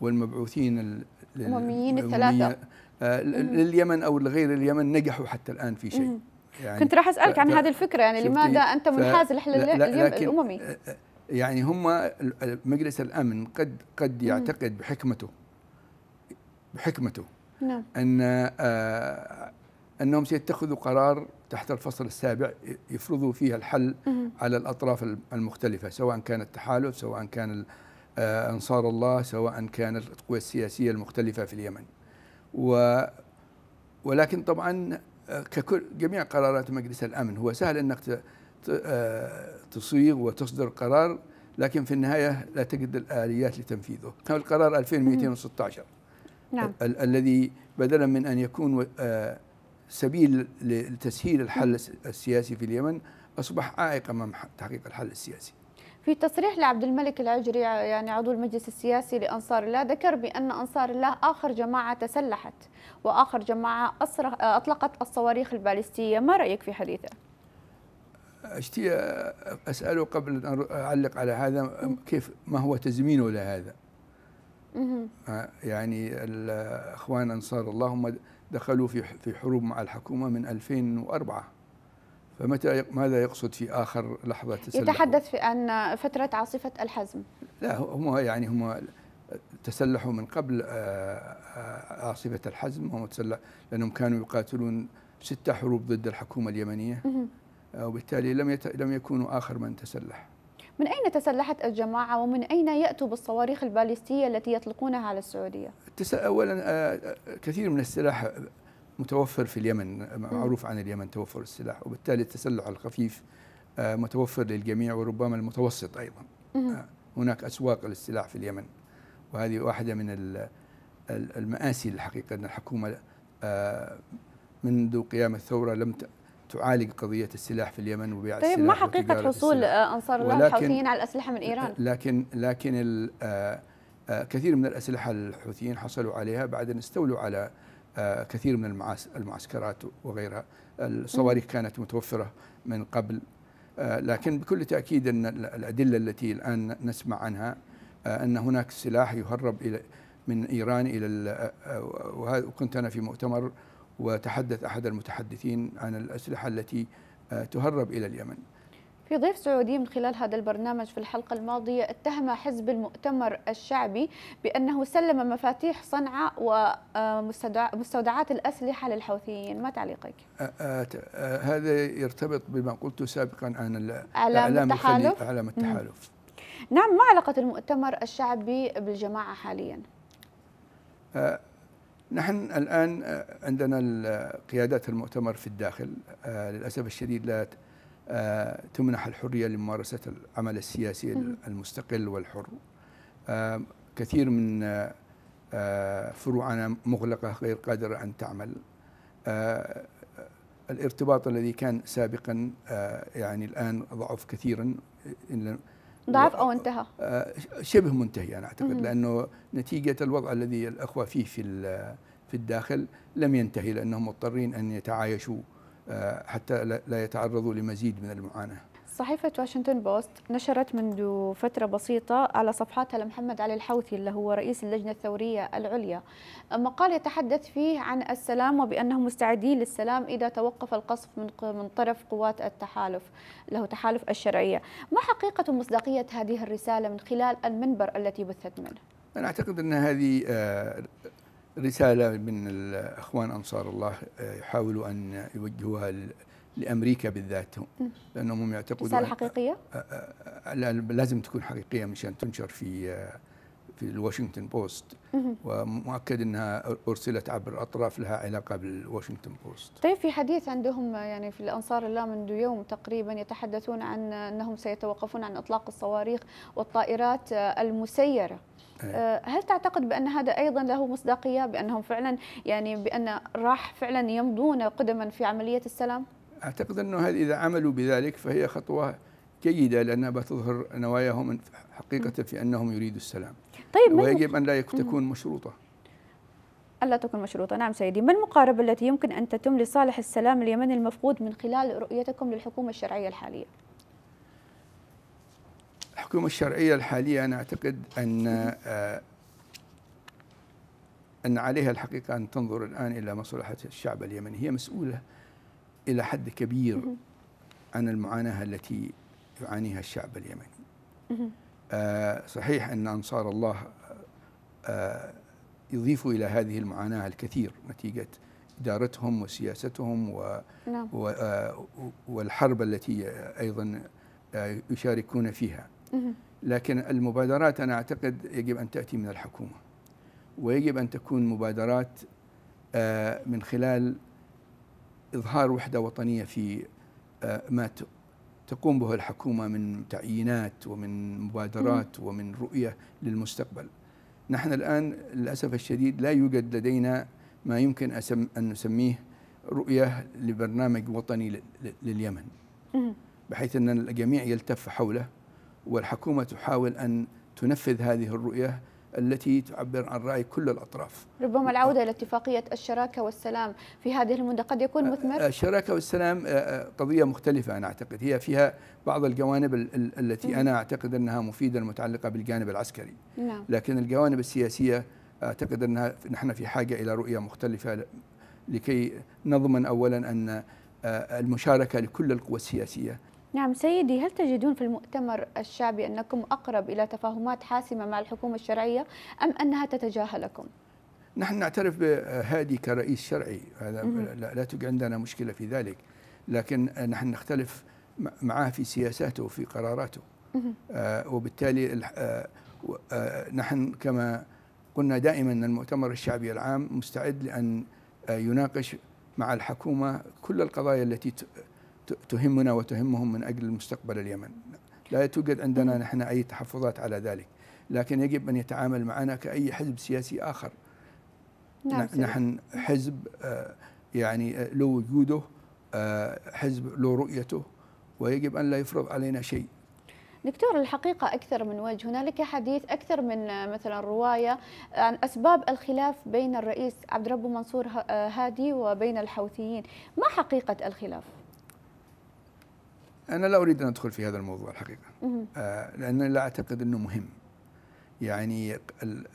والمبعوثين الامميين الثلاثه آه، لليمن او لغير اليمن نجحوا حتى الان في شيء يعني كنت راح اسالك عن هذه الفكره يعني لماذا انت منحاز لحل الاممي آه، آه، يعني هم مجلس الامن قد قد يعتقد بحكمته بحكمته نعم ان آه انهم سيتخذوا قرار تحت الفصل السابع يفرضوا فيه الحل على الاطراف المختلفه سواء كان التحالف سواء كان أنصار الله سواء كانت القوى السياسية المختلفة في اليمن و ولكن طبعا آه، ككل جميع قرارات مجلس الأمن هو سهل أنك آه، تصيغ وتصدر قرار لكن في النهاية لا تجد الآليات لتنفيذه كان القرار 2216 نعم. ال الذي بدلا من أن يكون آه، سبيل لتسهيل الحل السياسي في اليمن أصبح عائق أمام تحقيق الحل السياسي في تصريح لعبد الملك العجري يعني عضو المجلس السياسي لأنصار الله ذكر بأن أنصار الله آخر جماعة تسلحت وآخر جماعة أطلقت الصواريخ البالستية ما رأيك في حديثه؟ أشتي أسأله قبل أن أعلق على هذا كيف ما هو تزمينه لهذا يعني الأخوان أنصار الله هم دخلوا في حروب مع الحكومة من 2004 فمتى ماذا يقصد في آخر لحظة تسلحوا؟ يتحدث في أن فترة عاصفة الحزم لا هم يعني هم تسلحوا من قبل آه، آه، عاصفة الحزم هم تسلح لأنهم كانوا يقاتلون ستة حروب ضد الحكومة اليمنية آه، وبالتالي لم يت... لم يكونوا آخر من تسلح من أين تسلحت الجماعة ومن أين يأتوا بالصواريخ الباليستية التي يطلقونها على السعودية؟ أولا كثير من السلاح متوفر في اليمن معروف عن اليمن توفر السلاح وبالتالي التسلح الخفيف آه، متوفر للجميع وربما المتوسط أيضا آه، هناك أسواق للسلاح في اليمن وهذه واحدة من المآسي الحقيقة أن الحكومة آه، منذ قيام الثورة لم تعالج قضية السلاح في اليمن وبيع طيب السلاح ما حقيقة حصول أنصار الله الحوثيين على الأسلحة من إيران؟ لكن لكن كثير من الأسلحة الحوثيين حصلوا عليها بعد أن استولوا على كثير من المعسكرات وغيرها الصواريخ كانت متوفرة من قبل لكن بكل تأكيد أن الأدلة التي الآن نسمع عنها أن هناك سلاح يهرب إلى من إيران إلى وكنت أنا في مؤتمر وتحدث أحد المتحدثين عن الأسلحة التي تهرب إلى اليمن في ضيف سعودي من خلال هذا البرنامج في الحلقة الماضية اتهم حزب المؤتمر الشعبي بأنه سلم مفاتيح صنعاء ومستودعات الأسلحة للحوثيين ما تعليقك؟ هذا يرتبط بما قلت سابقا عن أعلام التحالف أعلام التحالف نعم ما علاقة المؤتمر الشعبي بالجماعة حاليا؟ نحن الآن عندنا قيادات المؤتمر في الداخل للأسف الشديد لا آه، تمنح الحرية لممارسة العمل السياسي المستقل والحر آه، كثير من آه، فروعنا مغلقة غير قادرة أن تعمل الارتباط الذي كان سابقا يعني الآن ضعف كثيرا ضعف أو انتهى شبه منتهي أنا أعتقد لأنه نتيجة الوضع الذي الأخوة فيه في في الداخل لم ينتهي لأنهم مضطرين أن يتعايشوا حتى لا يتعرضوا لمزيد من المعاناه. صحيفة واشنطن بوست نشرت منذ فترة بسيطة على صفحاتها لمحمد علي الحوثي اللي هو رئيس اللجنة الثورية العليا مقال يتحدث فيه عن السلام وبأنهم مستعدين للسلام إذا توقف القصف من من طرف قوات التحالف اللي هو تحالف الشرعية ما حقيقة مصداقية هذه الرسالة من خلال المنبر التي بثت منه؟ أنا أعتقد أن هذه آه، رسالة من الأخوان أنصار الله آه، يحاولوا أن يوجهوها لأمريكا بالذات لأنهم هم يعتقدون رسالة حقيقية؟ آه، آه، لازم تكون حقيقية مشان تنشر في في الواشنطن بوست ومؤكد انها ارسلت عبر اطراف لها علاقه بالواشنطن بوست. طيب في حديث عندهم يعني في الانصار الله منذ يوم تقريبا يتحدثون عن انهم سيتوقفون عن اطلاق الصواريخ والطائرات المسيره إيه. آه، هل تعتقد بأن هذا أيضا له مصداقية بأنهم فعلا يعني بأن راح فعلا يمضون قدما في عملية السلام؟ أعتقد أنه إذا عملوا بذلك فهي خطوة جيدة لأنها بتظهر نواياهم حقيقة في أنهم يريدوا السلام طيب ويجب أن لا تكون مشروطة ألا تكون مشروطة نعم سيدي ما المقاربة التي يمكن أن تتم لصالح السلام اليمني المفقود من خلال رؤيتكم للحكومة الشرعية الحالية؟ الحكومة الشرعية الحالية أنا أعتقد أن آه، أن عليها الحقيقة أن تنظر الآن إلى مصلحة الشعب اليمني هي مسؤولة إلى حد كبير عن المعاناة التي يعانيها الشعب اليمني آه، صحيح أن أنصار الله آه، يضيفوا إلى هذه المعاناة الكثير نتيجة إدارتهم وسياستهم و نعم. والحرب التي أيضا يشاركون فيها لكن المبادرات أنا أعتقد يجب أن تأتي من الحكومة ويجب أن تكون مبادرات آه، من خلال إظهار وحدة وطنية في آه، ما تقوم به الحكومة من تعيينات ومن مبادرات ومن رؤية للمستقبل نحن الآن للأسف الشديد لا يوجد لدينا ما يمكن أسم أن نسميه رؤية لبرنامج وطني لليمن بحيث أن الجميع يلتف حوله والحكومة تحاول أن تنفذ هذه الرؤية التي تعبر عن رأي كل الأطراف ربما العودة إلى اتفاقية الشراكة والسلام في هذه المدة قد يكون مثمر؟ الشراكة والسلام قضية مختلفة أنا أعتقد هي فيها بعض الجوانب التي أنا أعتقد أنها مفيدة المتعلقة بالجانب العسكري نعم. لكن الجوانب السياسية أعتقد أنها نحن في حاجة إلى رؤية مختلفة لكي نضمن أولا أن المشاركة لكل القوى السياسية نعم سيدي هل تجدون في المؤتمر الشعبي أنكم أقرب إلى تفاهمات حاسمة مع الحكومة الشرعية أم أنها تتجاهلكم؟ نحن نعترف بهادي كرئيس شرعي هذا لا توجد عندنا مشكلة في ذلك لكن نحن نختلف معاه في سياساته وفي قراراته آه، وبالتالي آه، آه، نحن كما قلنا دائما المؤتمر الشعبي العام مستعد لأن يناقش مع الحكومة كل القضايا التي تهمنا وتهمهم من أجل مستقبل اليمن لا توجد عندنا نحن أي تحفظات على ذلك لكن يجب أن يتعامل معنا كأي حزب سياسي آخر نعم نحن حزب آه، يعني آه، له وجوده آه، حزب له رؤيته ويجب أن لا يفرض علينا شيء دكتور الحقيقة أكثر من وجه هنالك حديث أكثر من مثلا رواية عن أسباب الخلاف بين الرئيس عبد ربه منصور هادي وبين الحوثيين ما حقيقة الخلاف؟ أنا لا أريد أن أدخل في هذا الموضوع الحقيقة آه لأن لا أعتقد أنه مهم يعني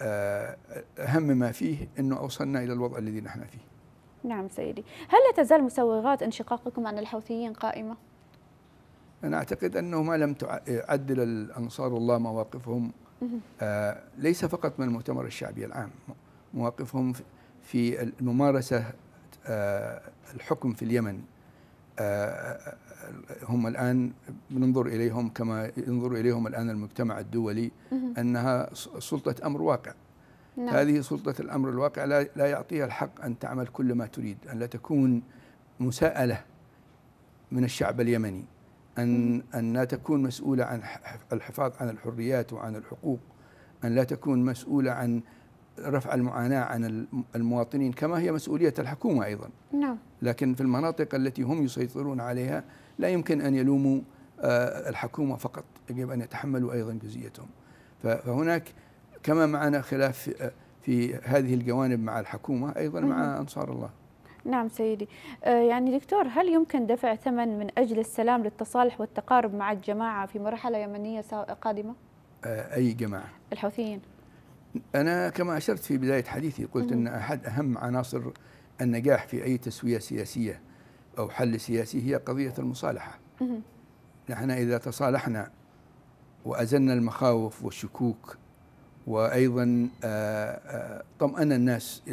آه، أهم ما فيه أنه أوصلنا إلى الوضع الذي نحن فيه نعم سيدي هل لا تزال مسوغات انشقاقكم عن الحوثيين قائمة؟ أنا أعتقد أنه ما لم تعدل الأنصار الله مواقفهم آه ليس فقط من المؤتمر الشعبي العام مواقفهم في الممارسة آه الحكم في اليمن آه, آه، هم الآن بننظر إليهم كما ينظر إليهم الآن المجتمع الدولي أنها سلطة أمر واقع نعم. هذه سلطة الأمر الواقع لا, لا يعطيها الحق أن تعمل كل ما تريد أن لا تكون مساءلة من الشعب اليمني أن, أن لا تكون مسؤولة عن الحفاظ عن الحريات وعن الحقوق أن لا تكون مسؤولة عن رفع المعاناة عن المواطنين كما هي مسؤولية الحكومة أيضا نعم. لكن في المناطق التي هم يسيطرون عليها لا يمكن أن يلوموا آه، الحكومة فقط يجب أن يتحملوا أيضا جزئيتهم فهناك كما معنا خلاف آه، في هذه الجوانب مع الحكومة أيضا مع أنصار الله نعم سيدي آه، يعني دكتور هل يمكن دفع ثمن من أجل السلام للتصالح والتقارب مع الجماعة في مرحلة يمنية قادمة؟ أي جماعة؟ الحوثيين أنا كما أشرت في بداية حديثي قلت أن أحد أهم عناصر النجاح في أي تسوية سياسية أو حل سياسي هي قضية المصالحة نحن إذا تصالحنا وأزلنا المخاوف والشكوك وأيضا آه، آه، طمأن الناس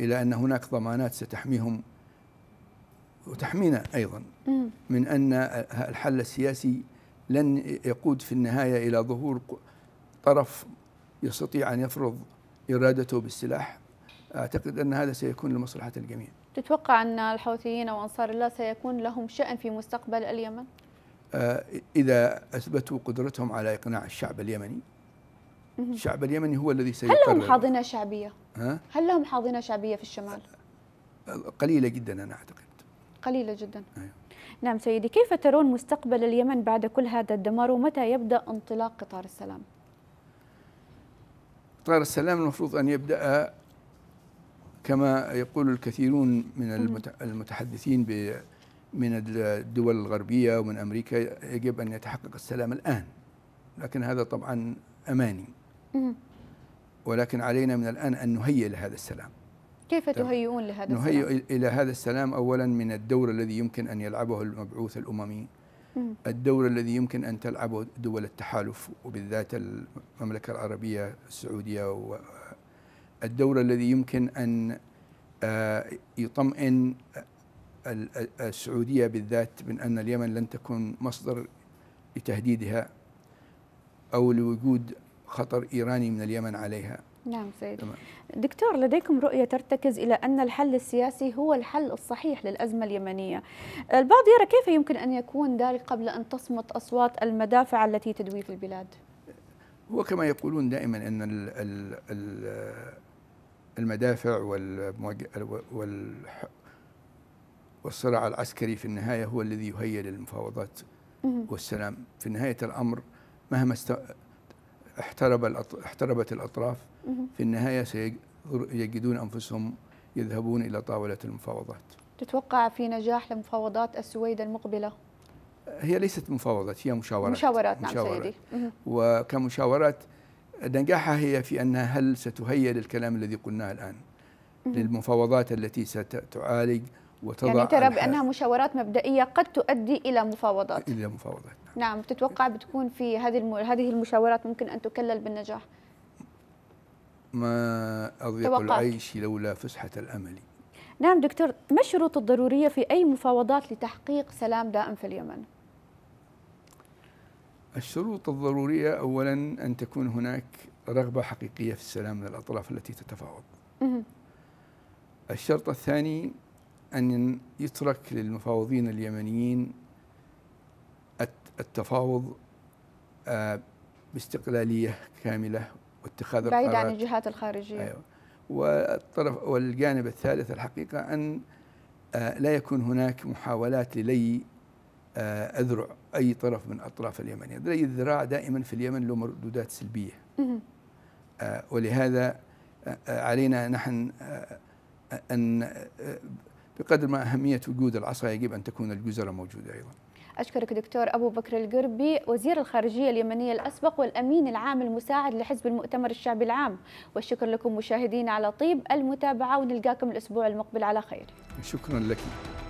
إلى أن هناك ضمانات ستحميهم وتحمينا أيضا من أن الحل السياسي لن يقود في النهاية إلى ظهور طرف يستطيع أن يفرض إرادته بالسلاح أعتقد أن هذا سيكون لمصلحة الجميع تتوقع أن الحوثيين وأنصار الله سيكون لهم شأن في مستقبل اليمن؟ آه، إذا أثبتوا قدرتهم على إقناع الشعب اليمني الشعب اليمني هو الذي سيقرر هل لهم حاضنة شعبية؟ ها؟ هل لهم حاضنة شعبية في الشمال؟ قليلة جدا أنا أعتقد قليلة جدا أيوة. نعم سيدي كيف ترون مستقبل اليمن بعد كل هذا الدمار ومتى يبدأ انطلاق قطار السلام؟ قطار السلام المفروض أن يبدأ كما يقول الكثيرون من المتحدثين من الدول الغربية ومن أمريكا يجب أن يتحقق السلام الآن لكن هذا طبعا أماني ولكن علينا من الآن أن نهيئ لهذا السلام كيف تهيئون لهذا السلام؟ نهيئ إلى هذا السلام أولا من الدور الذي يمكن أن يلعبه المبعوث الأممي الدور الذي يمكن أن تلعبه دول التحالف وبالذات المملكة العربية السعودية الدور الذي يمكن أن آه، يطمئن السعودية بالذات من أن اليمن لن تكون مصدر لتهديدها أو لوجود خطر إيراني من اليمن عليها نعم سيد تمام. دكتور لديكم رؤية ترتكز إلى أن الحل السياسي هو الحل الصحيح للأزمة اليمنية البعض يرى كيف يمكن أن يكون ذلك قبل أن تصمت أصوات المدافع التي تدوي في البلاد هو كما يقولون دائما أن ال ال ال المدافع وال والصراع العسكري في النهاية هو الذي يهيئ للمفاوضات والسلام في نهاية الأمر مهما احترب احتربت الأطراف في النهاية سيجدون أنفسهم يذهبون إلى طاولة المفاوضات تتوقع في نجاح لمفاوضات السويد المقبلة؟ هي ليست مفاوضات هي مشاورات مشاورات, نعم سيدي وكمشاورات نجاحها هي في أنها هل ستهيئ للكلام الذي قلناه الآن للمفاوضات التي ستعالج وتضع يعني ترى بأنها مشاورات مبدئية قد تؤدي إلى مفاوضات إلى مفاوضات نعم. نعم تتوقع بتكون في هذه الم... هذه المشاورات ممكن أن تكلل بالنجاح ما أضيق العيش لولا فسحة الأمل نعم دكتور ما الشروط الضرورية في أي مفاوضات لتحقيق سلام دائم في اليمن؟ الشروط الضرورية أولا أن تكون هناك رغبة حقيقية في السلام من الأطراف التي تتفاوض الشرط الثاني أن يترك للمفاوضين اليمنيين التفاوض آه، باستقلالية كاملة واتخاذ القرارات بعيد عن الجهات الخارجية أيوة والطرف والجانب الثالث الحقيقة أن آه، لا يكون هناك محاولات للي آه، أذرع أي طرف من أطراف اليمن يدري الذراع دائما في اليمن له مردودات سلبية آه ولهذا آه، آه، علينا نحن آه، أن بقدر ما أهمية وجود العصا يجب أن تكون الجزرة موجودة أيضا أشكرك دكتور أبو بكر القربي وزير الخارجية اليمنية الأسبق والأمين العام المساعد لحزب المؤتمر الشعبي العام والشكر لكم مشاهدينا على طيب المتابعة ونلقاكم الأسبوع المقبل على خير شكرا لك